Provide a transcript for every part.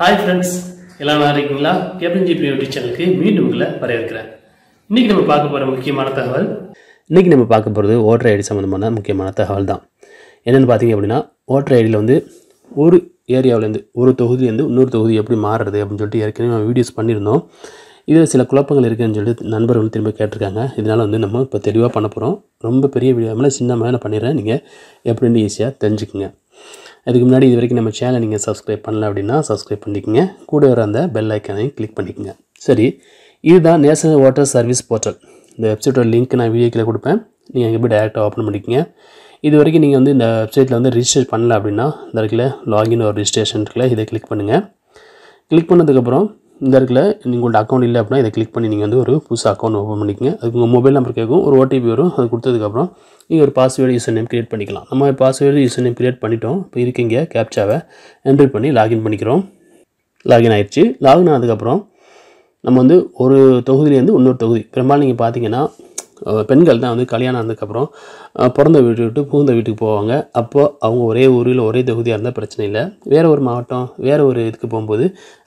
hi friends எல்லாம் நல்லா இருக்கீங்களா கேப்டன் ஜிபி யூடியூப் சேனலுக்கு மீண்டும் உங்களை வரவேற்கிறேன் இன்னைக்கு நம்ம பார்க்க போகிற முக்கியமான தகவல் இன்றைக்கி நம்ம பார்க்க போகிறது ஓட்டர் ஐடி சம்மந்தமான முக்கியமான தகவல் தான் என்னென்னு பார்த்தீங்க அப்படின்னா ஓட்டர் ஐடியில் வந்து ஒரு ஏரியாவிலேருந்து ஒரு தொகுதியிலேருந்து இன்னொரு தொகுதி எப்படி மாறுறது அப்படின்னு சொல்லிட்டு ஏற்கனவே நம்ம வீடியோஸ் பண்ணியிருந்தோம் இதில் சில குழப்பங்கள் இருக்குதுன்னு சொல்லிட்டு நண்பர்கள் திரும்ப கேட்டிருக்காங்க இதனால் வந்து நம்ம இப்போ தெளிவாக பண்ண போகிறோம் ரொம்ப பெரிய வீடியோ மேலே சின்ன மேலே பண்ணிடுறேன் நீங்கள் எப்படின்னு ஈஸியாக தெரிஞ்சுக்குங்க அதுக்கு முன்னாடி இது வரைக்கும் நம்ம சேனலை நீங்கள் சப்ஸ்கிரைப் பண்ணல அப்படின்னா சப்ஸ்கிரைப் பண்ணிக்கோங்க கூட வர அந்த பெல் ஐக்கானையும் கிளிக் பண்ணிக்கோங்க சரி இதுதான் நேஷனல் வாட்டர் சர்வீஸ் போர்ட்டல் இந்த வெப்சைட்டோட லிங்க் நான் வீடியோக்கில் கொடுப்பேன் நீங்கள் அங்கே போய் டேரெக்டாக ஓப்பன் பண்ணிக்கோங்க இது வரைக்கும் நீங்கள் வந்து இந்த வெப்சைட்டில் வந்து ரிஜிஸ்டர் பண்ணல அப்படின்னா இந்த வரைக்கும் லாகின் ஒரு ரிஜிஸ்ட்ரேஷன் இருக்குல்ல இதை கிளிக் பண்ணுங்கள் கிளிக் பண்ணதுக்கப்புறம் இந்த இடத்துல நீங்கள் உங்களோட அக்கௌண்ட் இல்லை அப்படின்னா இதை கிளிக் பண்ணி நீங்கள் வந்து ஒரு புதுசு அக்கௌண்ட் ஓப்பன் பண்ணிக்கோங்க அதுக்கு உங்கள் மொபைல் நம்பர் கேட்கும் ஒரு ஓடிபி வரும் அது கொடுத்ததுக்கப்புறம் நீங்கள் ஒரு பாஸ்வேர்டு யூசர் நேம் க்ரியேட் பண்ணிக்கலாம் நம்ம பாஸ்வேர்டு யூசர் நேம் கிரியேட் பண்ணிட்டோம் இப்போ இருக்கீங்க கேப்சாவை என்ட்ரி பண்ணி லாகின் பண்ணிக்கிறோம் லாகின் ஆகிடுச்சு லாகின் ஆனதுக்கப்புறம் நம்ம வந்து ஒரு தொகுதியிலேருந்து இன்னொரு தொகுதி பெரும்பாலும் நீங்கள் பார்த்தீங்கன்னா பெண்கள் தான் வந்து கல்யாணம் ஆனதுக்கப்புறம் பிறந்த வீட்டு விட்டு புகுந்த வீட்டுக்கு போவாங்க அப்போது அவங்க ஒரே ஊரில் ஒரே தொகுதியாக இருந்தால் பிரச்சனை இல்லை வேறு ஒரு மாவட்டம் வேறு ஒரு இதுக்கு போகும்போது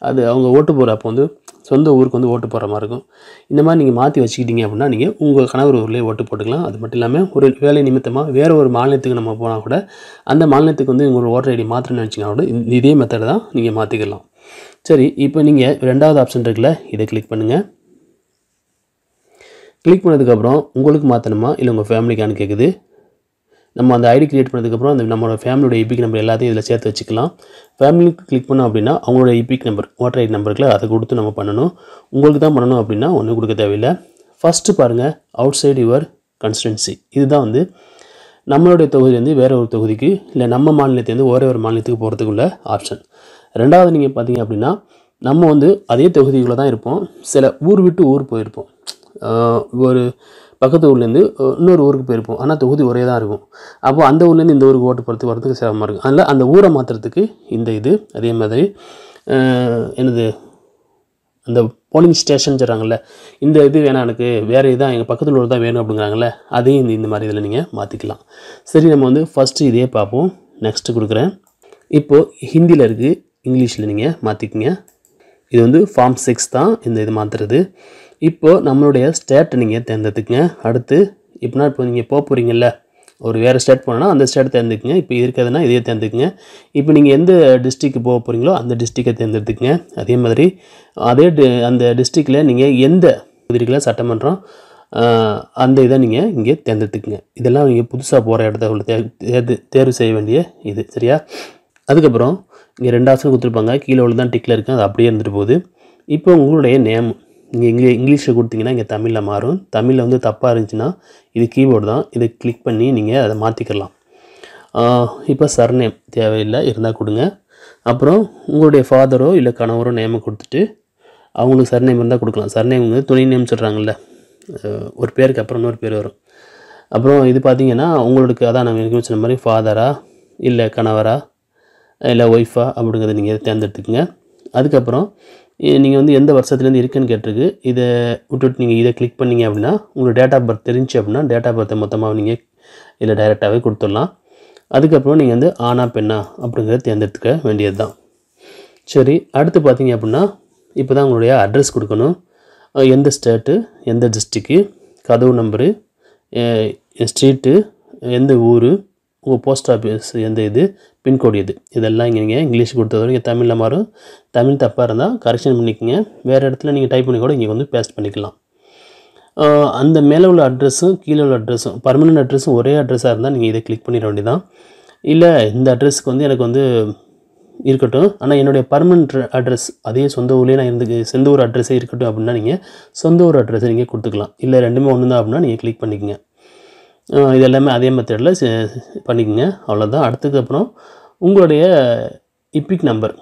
அது அவங்க ஓட்டு போகிற அப்போ வந்து சொந்த ஊருக்கு வந்து ஓட்டு போகிற மாதிரி இருக்கும் இந்த மாதிரி நீங்கள் மாற்றி வச்சுக்கிட்டீங்க அப்படின்னா நீங்கள் உங்கள் கணவர் ஊர்லேயே ஓட்டு போட்டுக்கலாம் அது மட்டும் இல்லாமல் ஒரு வேலை நிமித்தமாக வேறு ஒரு மாநிலத்துக்கு நம்ம போனால் கூட அந்த மாநிலத்துக்கு வந்து உங்களோட ஓட்டர் ஐடி மாற்றணும்னு வச்சுக்கோங்க கூட இதே மெத்தடை தான் நீங்கள் மாற்றிக்கலாம் சரி இப்போ நீங்கள் ரெண்டாவது ஆப்ஷன் இருக்குல்ல இதை கிளிக் பண்ணுங்கள் கிளிக் பண்ணதுக்கப்புறம் உங்களுக்கு மாற்றணுமா இல்லை உங்கள் ஃபேமிலிக்கான்னு கேட்குது நம்ம அந்த ஐடி க்ரியேட் பண்ணதுக்கப்புறம் அந்த நம்மளோட ஃபேமிலியோட இபிக் நம்பர் எல்லாத்தையும் இதில் சேர்த்து வச்சுக்கலாம் ஃபேமிலிக்கு கிளிக் பண்ணோம் அப்படின்னா அவங்களோட இபிக் நம்பர் ஓட்டர் ஐடி நம்பருக்குள்ள அதை கொடுத்து நம்ம பண்ணணும் உங்களுக்கு தான் பண்ணணும் அப்படின்னா ஒன்றும் கொடுக்க தேவையில்லை ஃபஸ்ட்டு பாருங்கள் அவுட் சைடு யுவர் கன்ஸ்டன்சி இதுதான் வந்து நம்மளுடைய தொகுதியிலேருந்து வேறு ஒரு தொகுதிக்கு இல்லை நம்ம மாநிலத்திலேருந்து ஒரே ஒரு மாநிலத்துக்கு போகிறதுக்குள்ள ஆப்ஷன் ரெண்டாவது நீங்கள் பார்த்தீங்க அப்படின்னா நம்ம வந்து அதே தொகுதிக்குள்ளே தான் இருப்போம் சில ஊர் விட்டு ஊர் போயிருப்போம் ஒரு பக்கத்து ஊர்லேருந்து இன்னொரு ஊருக்கு போயிருப்போம் ஆனால் தொகுதி ஒரே தான் இருக்கும் அப்போது அந்த ஊர்லேருந்து இந்த ஊருக்கு ஓட்டு போகிறதுக்கு வரதுக்கு சிரமமாக இருக்கும் அதனால் அந்த ஊரை மாற்றுறதுக்கு இந்த இது அதே மாதிரி என்னது அந்த போலிங் ஸ்டேஷன் சொல்கிறாங்கல்ல இந்த இது வேணாம் எனக்கு வேறு இதான் எங்கள் பக்கத்தில் உள்ள தான் வேணும் அப்படிங்கிறாங்கல்ல அதையும் இந்த இந்த மாதிரி இதில் நீங்கள் மாற்றிக்கலாம் சரி நம்ம வந்து ஃபஸ்ட்டு இதே பார்ப்போம் நெக்ஸ்ட்டு கொடுக்குறேன் இப்போது ஹிந்தியில் இருக்குது இங்கிலீஷில் நீங்கள் மாற்றிக்கிங்க இது வந்து ஃபார்ம் சிக்ஸ் தான் இந்த இது மாற்றுறது இப்போது நம்மளுடைய ஸ்டேட்டை நீங்கள் தேர்ந்தெடுத்துக்கங்க அடுத்து இப்போனா இப்போ நீங்கள் போக போகிறீங்கல்ல ஒரு வேறு ஸ்டேட் போனால் அந்த ஸ்டேட் தேர்ந்துக்குங்க இப்போ இருக்கிறதுனா இதையே தேர்ந்துக்குங்க இப்போ நீங்கள் எந்த டிஸ்ட்ரிக்கு போக போகிறீங்களோ அந்த டிஸ்ட்ரிக்கை தேர்ந்தெடுத்துக்குங்க அதே மாதிரி அதே அந்த டிஸ்ட்ரிக்டில் நீங்கள் எந்த பகுதிகளை சட்டமன்றம் அந்த இதை நீங்கள் இங்கே தேர்ந்தெடுத்துக்குங்க இதெல்லாம் நீங்கள் புதுசாக போகிற இடத்த உங்களுக்கு தேர்வு செய்ய வேண்டிய இது சரியா அதுக்கப்புறம் இங்கே ரெண்டு ஆசனம் கொடுத்துருப்பாங்க கீழே உள்ள தான் டிக்கில் இருக்குது அது அப்படியே இருந்துட்டு போகுது இப்போ உங்களுடைய நேம் இங்கே இங்கே இங்கிலீஷில் கொடுத்தீங்கன்னா இங்கே தமிழில் மாறும் தமிழில் வந்து தப்பாக இருந்துச்சுன்னா இது கீபோர்டு தான் இதை கிளிக் பண்ணி நீங்கள் அதை மாற்றிக்கலாம் இப்போ சர்நேம் தேவையில்லை இருந்தால் கொடுங்க அப்புறம் உங்களுடைய ஃபாதரோ இல்லை கணவரோ நேமை கொடுத்துட்டு அவங்களுக்கு சர்நேம் இருந்தால் கொடுக்கலாம் சர்நேம் வந்து துணை நேம் சொல்கிறாங்கல்ல ஒரு பேருக்கு அப்புறம் இன்னொரு பேர் வரும் அப்புறம் இது பார்த்தீங்கன்னா உங்களுக்கு அதான் நாங்கள் எனக்கு சொன்ன மாதிரி ஃபாதரா இல்லை கணவரா இல்லை ஒய்ஃபா அப்படிங்கிறத நீங்கள் தேர்ந்தெடுத்துக்கோங்க அதுக்கப்புறம் நீங்கள் வந்து எந்த வருஷத்துலேருந்து இருக்குன்னு கேட்டிருக்கு இதை விட்டுவிட்டு நீங்கள் இதை கிளிக் பண்ணிங்க அப்படின்னா உங்களுக்கு டேட் ஆஃப் பர்த் தெரிஞ்சு அப்படின்னா டேட் ஆஃப் பர்த்தை மொத்தமாக நீங்கள் இதில் டைரெக்டாகவே கொடுத்துடலாம் அதுக்கப்புறம் நீங்கள் வந்து ஆனா பெண்ணா அப்படிங்கிறத தேர்ந்தெடுத்துக்க வேண்டியது தான் சரி அடுத்து பார்த்தீங்க அப்படின்னா இப்போ தான் உங்களுடைய அட்ரஸ் கொடுக்கணும் எந்த ஸ்டேட்டு எந்த டிஸ்ட்ரிக்கு கதவு நம்பரு ஸ்ட்ரீட்டு எந்த ஊர் உங்கள் போஸ்ட் ஆஃபீஸ் எந்த இது பின்கோடு இது இதெல்லாம் இங்கே நீங்கள் இங்கிலீஷ் கொடுத்ததோட இங்கே தமிழில் மாறும் தமிழ் தப்பாக இருந்தால் கரெக்ஷன் பண்ணிக்கோங்க வேறு இடத்துல நீங்கள் டைப் பண்ணி கூட இங்கே வந்து பேஸ்ட் பண்ணிக்கலாம் அந்த மேலே உள்ள அட்ரெஸ்ஸும் கீழே உள்ள அட்ரெஸ்ஸும் பர்மனெண்ட் அட்ரெஸ்ஸும் ஒரே அட்ரெஸ்ஸாக இருந்தால் நீங்கள் இதை கிளிக் பண்ணிட வேண்டியதான் இல்லை இந்த அட்ரெஸ்க்கு வந்து எனக்கு வந்து இருக்கட்டும் ஆனால் என்னுடைய பர்மனெண்ட் அட்ரஸ் அதே சொந்த ஊர்லேயே நான் இருந்து சொந்த ஊர் அட்ரஸே இருக்கட்டும் அப்படின்னா நீங்கள் சொந்த ஊர் அட்ரஸை நீங்கள் கொடுத்துக்கலாம் இல்லை ரெண்டுமே ஒன்று தான் அப்படின்னா நீங்கள் கிளிக் பண்ணிக்கங்க இது எல்லாமே அதே மெத்தடில் பண்ணிக்கோங்க அவ்வளோதான் அடுத்ததுக்கு அப்புறம் உங்களுடைய EPIC number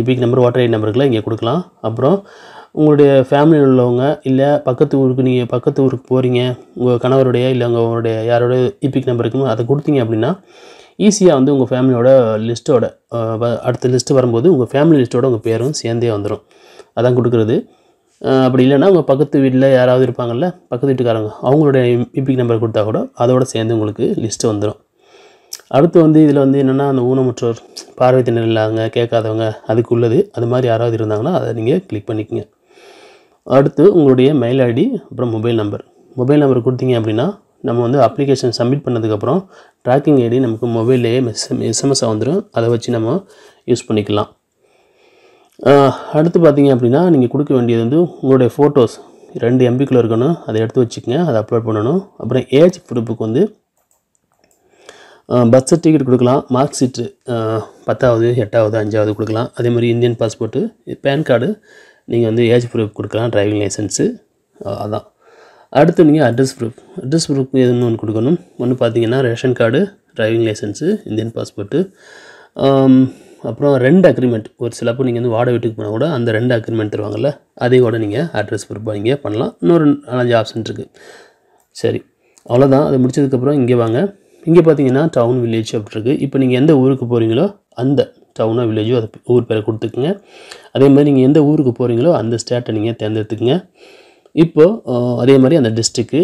EPIC number voter ID நம்பருக்குலாம் இங்கே கொடுக்கலாம் அப்புறம் உங்களுடைய ஃபேமிலியில் உள்ளவங்க இல்லை பக்கத்து ஊருக்கு நீங்கள் பக்கத்து ஊருக்கு போகிறீங்க உங்கள் கணவருடைய இல்லை உங்கள் உங்களுடைய யாரோட இபிக் நம்பர் இருக்குமோ அதை கொடுத்தீங்க அப்படின்னா ஈஸியாக வந்து உங்கள் ஃபேமிலியோட லிஸ்ட்டோட அடுத்த லிஸ்ட்டு வரும்போது உங்கள் ஃபேமிலி லிஸ்ட்டோட உங்கள் பேரும் சேர்ந்தே வந்துடும் அதான் கொடுக்குறது அப்படி இல்லைன்னா உங்கள் பக்கத்து வீட்டில் யாராவது இருப்பாங்கள்ல பக்கத்து வீட்டுக்காரங்க அவங்களுடைய இபிக் நம்பர் கொடுத்தா கூட அதோட சேர்ந்து உங்களுக்கு லிஸ்ட்டு வந்துடும் அடுத்து வந்து இதில் வந்து என்னென்னா அந்த ஊனமுற்றோர் பார்வை திணறல் இல்லாங்க கேட்காதவங்க அதுக்கு உள்ளது அது மாதிரி யாராவது இருந்தாங்கன்னா அதை நீங்கள் கிளிக் பண்ணிக்கோங்க அடுத்து உங்களுடைய மெயில் ஐடி அப்புறம் மொபைல் நம்பர் மொபைல் நம்பர் கொடுத்தீங்க அப்படின்னா நம்ம வந்து அப்ளிகேஷன் சப்மிட் பண்ணதுக்கப்புறம் ட்ராக்கிங் ஐடி நமக்கு மொபைல்லையே மெஸ் எஸ்எம்எஸ்ஸாக வந்துடும் அதை வச்சு நம்ம யூஸ் பண்ணிக்கலாம் அடுத்து பார்த்தீங்க அப்படின்னா நீங்கள் கொடுக்க வேண்டியது வந்து உங்களுடைய ஃபோட்டோஸ் ரெண்டு எம்பிக்குள்ளே இருக்கணும் அதை எடுத்து வச்சுக்கோங்க அதை அப்லோட் பண்ணணும் அப்புறம் ஏஜ் ப்ரூஃபுக்கு வந்து பர்த் சர்டிஃபிகேட் கொடுக்கலாம் மார்க் ஷீட்டு பத்தாவது எட்டாவது அஞ்சாவது கொடுக்கலாம் அதே மாதிரி இந்தியன் பாஸ்போர்ட்டு பேன் கார்டு நீங்கள் வந்து ஏஜ் ப்ரூஃப் கொடுக்கலாம் டிரைவிங் லைசன்ஸு அதான் அடுத்து நீங்கள் அட்ரஸ் ப்ரூஃப் அட்ரஸ் ப்ரூஃப் எதுன்னு ஒன்று கொடுக்கணும் ஒன்று பார்த்தீங்கன்னா ration card driving licence Indian passport அப்புறம் ரெண்டு அக்ரிமெண்ட் ஒரு சிலப்போ நீங்கள் வந்து வாடகை வீட்டுக்கு போனால் கூட அந்த ரெண்டு அக்ரிமெண்ட் தருவாங்கள்ல அதே கூட நீங்கள் அட்ரஸ் ப்ரூஃபாக நீங்கள் பண்ணலாம் இன்னொரு நாலஞ்சு ஆப்ஷன் இருக்குது சரி அவ்வளோதான் அது முடிச்சதுக்கப்புறம் இங்கே வாங்க இங்கே பார்த்தீங்கன்னா டவுன் வில்லேஜ் அப்படிருக்கு இப்போ நீங்கள் எந்த ஊருக்கு போகிறீங்களோ அந்த டவுனோ வில்லேஜோ அது ஊர் பேரை கொடுத்துக்குங்க அதே மாதிரி நீங்கள் எந்த ஊருக்கு போகிறீங்களோ அந்த ஸ்டேட்டை நீங்கள் தேர்ந்தெடுத்துக்குங்க இப்போது அதே மாதிரி அந்த டிஸ்ட்ரிக்கு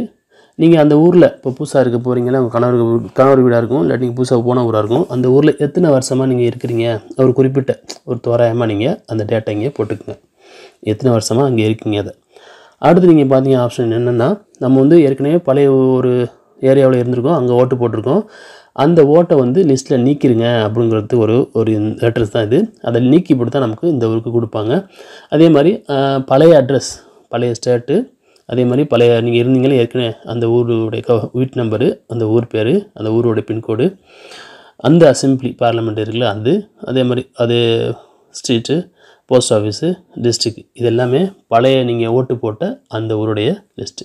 நீங்கள் அந்த ஊரில் இப்போ புதுசாக இருக்க போகிறீங்களா உங்கள் கணவர் கணவர் வீடாக இருக்கும் இல்லாட்டி நீங்கள் புதுசாக போன ஊராக இருக்கும் அந்த ஊரில் எத்தனை வருஷமாக நீங்கள் இருக்கிறீங்க ஒரு குறிப்பிட்ட ஒரு தோராயமாக நீங்கள் அந்த டேட்டா இங்கே போட்டுக்கோங்க எத்தனை வருஷமாக அங்கே இருக்கீங்க அதை அடுத்து நீங்கள் பார்த்தீங்க ஆப்ஷன் என்னென்னா நம்ம வந்து ஏற்கனவே பழைய ஒரு ஏரியாவில் இருந்திருக்கோம் அங்கே ஓட்டு போட்டிருக்கோம் அந்த ஓட்டை வந்து லிஸ்ட்டில் நீக்கிடுங்க அப்படிங்கிறது ஒரு ஒரு அட்ரஸ் தான் இது அதை நீக்கி போட்டு தான் நமக்கு இந்த ஊருக்கு கொடுப்பாங்க அதே மாதிரி பழைய அட்ரஸ் பழைய ஸ்டேட்டு அதே மாதிரி பழைய நீங்கள் இருந்தீங்களே ஏற்கனவே அந்த ஊருடைய க வீட் நம்பரு அந்த ஊர் பேர் அந்த ஊருடைய பின்கோடு அந்த அசம்பிளி பார்லமெண்ட் இருக்குல்ல அது அதே மாதிரி அது ஸ்ட்ரீட்டு போஸ்ட் ஆஃபீஸு டிஸ்ட்ரிக் இது எல்லாமே பழைய நீங்கள் ஓட்டு போட்ட அந்த ஊருடைய லிஸ்ட்டு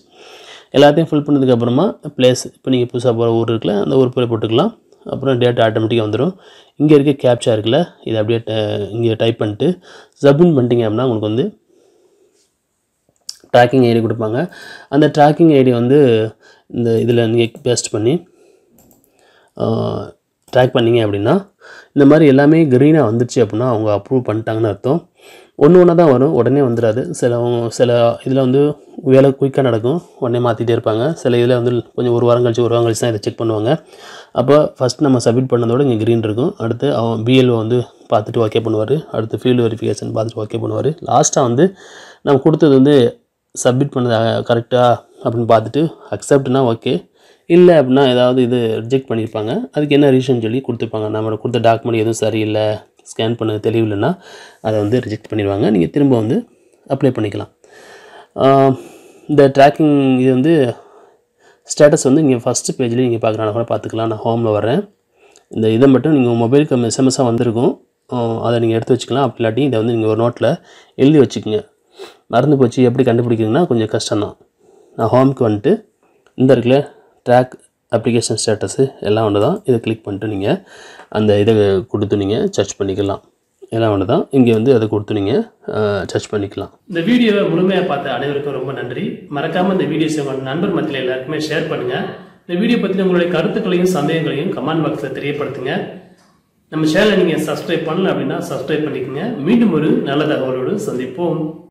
எல்லாத்தையும் ஃபில் பண்ணதுக்கப்புறமா பிளேஸ் இப்போ நீங்கள் புதுசாக போகிற ஊர் இருக்குல்ல அந்த ஊர் பேர் போட்டுக்கலாம் அப்புறம் டேட்டா ஆட்டோமேட்டிக்காக வந்துடும் இங்கே இருக்க கேப்சா இருக்குல்ல இதை அப்படியே இங்கே டைப் பண்ணிட்டு சப்மிட் பண்ணிட்டீங்க அப்படின்னா உங்களுக்கு வந்து ட்ராக்கிங் ஐடி கொடுப்பாங்க அந்த ட்ராக்கிங் ஐடி வந்து இந்த இதில் நீங்கள் பேஸ்ட் பண்ணி ட்ராக் பண்ணிங்க அப்படின்னா இந்த மாதிரி எல்லாமே க்ரீனாக வந்துச்சு அப்படின்னா அவங்க அப்ரூவ் பண்ணிட்டாங்கன்னு அர்த்தம் ஒன்று ஒன்று தான் வரும் உடனே வந்துடாது சில சில இதில் வந்து வேலை குயிக்காக நடக்கும் உடனே மாற்றிட்டே இருப்பாங்க சில இதில் வந்து கொஞ்சம் ஒரு வாரம் கழிச்சு ஒரு வாரம் கழிச்சு தான் இதை செக் பண்ணுவாங்க அப்போ ஃபஸ்ட் நம்ம சப்மிட் பண்ணதோட இங்கே க்ரீன் இருக்கும் அடுத்து அவன் பிஎல்ஓ வந்து பார்த்துட்டு ஓகே பண்ணுவார் அடுத்து ஃபீல்டு வெரிஃபிகேஷன் பார்த்துட்டு ஓகே பண்ணுவார் லாஸ்ட்டாக வந்து நம்ம கொடுத்தது வந்து சப்மிட் பண்ணது கரெக்டாக அப்படின்னு பார்த்துட்டு அக்செப்ட்னா ஓகே இல்லை அப்படின்னா ஏதாவது இது ரிஜெக்ட் பண்ணியிருப்பாங்க அதுக்கு என்ன ரீசன் சொல்லி கொடுத்துருப்பாங்க நம்மளோட கொடுத்த டாக்குமெண்ட் எதுவும் சரியில்லை ஸ்கேன் பண்ண தெளிவில்லைன்னா அதை வந்து ரிஜெக்ட் பண்ணிடுவாங்க நீங்கள் திரும்ப வந்து அப்ளை பண்ணிக்கலாம் இந்த ட்ராக்கிங் இது வந்து ஸ்டேட்டஸ் வந்து நீங்கள் ஃபஸ்ட்டு பேஜில் நீங்கள் பார்க்குறாங்க கூட பார்த்துக்கலாம் நான் ஹோமில் வரேன் இந்த இதை மட்டும் நீங்கள் மொபைலுக்கு எஸ்எம்எஸ்ஸாக வந்திருக்கும் அதை நீங்கள் எடுத்து வச்சுக்கலாம் அப்படி இல்லாட்டி இதை வந்து நீங்கள் ஒரு நோட்டில் எழுதி வச்சுக்கோங்க மறந்து போச்சு எப்படி கண்டுபிடிக்கிறதுனா கொஞ்சம் கஷ்டம் தான் நான் ஹோம்க்கு வந்துட்டு இந்த இருக்கில் ட்ராக் அப்ளிகேஷன் ஸ்டேட்டஸு எல்லாம் ஒன்று தான் இதை கிளிக் பண்ணிட்டு நீங்கள் அந்த இதை கொடுத்து நீங்கள் சர்ச் பண்ணிக்கலாம் எல்லாம் ஒன்று தான் இங்கே வந்து அதை கொடுத்து நீங்கள் சர்ச் பண்ணிக்கலாம் இந்த வீடியோவை முழுமையாக பார்த்த அனைவருக்கும் ரொம்ப நன்றி மறக்காமல் இந்த வீடியோஸ் உங்கள் நண்பர் மத்தியில் எல்லாருக்குமே ஷேர் பண்ணுங்கள் இந்த வீடியோ பற்றி உங்களுடைய கருத்துக்களையும் சந்தேகங்களையும் கமெண்ட் பாக்ஸில் தெரியப்படுத்துங்க நம்ம சேனலை நீங்கள் சப்ஸ்கிரைப் பண்ணல அப்படின்னா சப்ஸ்கிரைப் பண்ணிக்கோங்க மீண்டும் ஒரு நல்ல தகவலோடு சந்திப்போம்